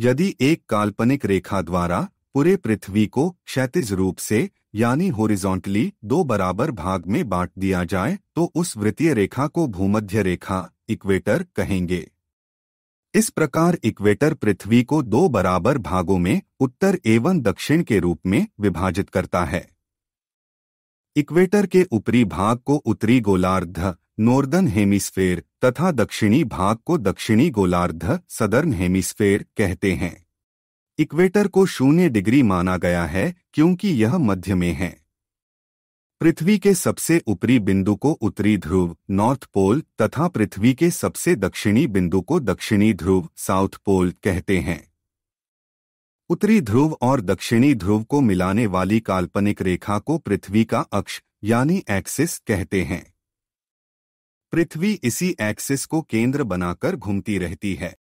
यदि एक काल्पनिक रेखा द्वारा पूरे पृथ्वी को क्षैतिज रूप से यानी होरिजोंटली दो बराबर भाग में बांट दिया जाए तो उस वृत्तीय रेखा को भूमध्य रेखा इक्वेटर कहेंगे इस प्रकार इक्वेटर पृथ्वी को दो बराबर भागों में उत्तर एवं दक्षिण के रूप में विभाजित करता है इक्वेटर के ऊपरी भाग को उत्तरी गोलार्ध नॉर्दर्न हेमिस्फेयर तथा दक्षिणी भाग को दक्षिणी गोलार्ध सदर्न हेमिस्फेयर कहते हैं इक्वेटर को शून्य डिग्री माना गया है क्योंकि यह मध्य में है पृथ्वी के सबसे ऊपरी बिंदु को उत्तरी ध्रुव नॉर्थ पोल तथा पृथ्वी के सबसे दक्षिणी बिंदु को दक्षिणी ध्रुव साउथ पोल कहते हैं उत्तरी ध्रुव और दक्षिणी ध्रुव को मिलाने वाली काल्पनिक रेखा को पृथ्वी का अक्ष यानी एक्सिस कहते हैं पृथ्वी इसी एक्सिस को केंद्र बनाकर घूमती रहती है